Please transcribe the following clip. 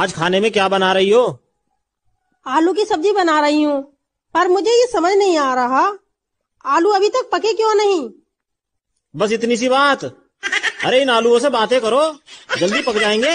आज खाने में क्या बना रही हो आलू की सब्जी बना रही हूँ पर मुझे ये समझ नहीं आ रहा आलू अभी तक पके क्यों नहीं बस इतनी सी बात अरे इन आलूओं से बातें करो जल्दी पक जाएंगे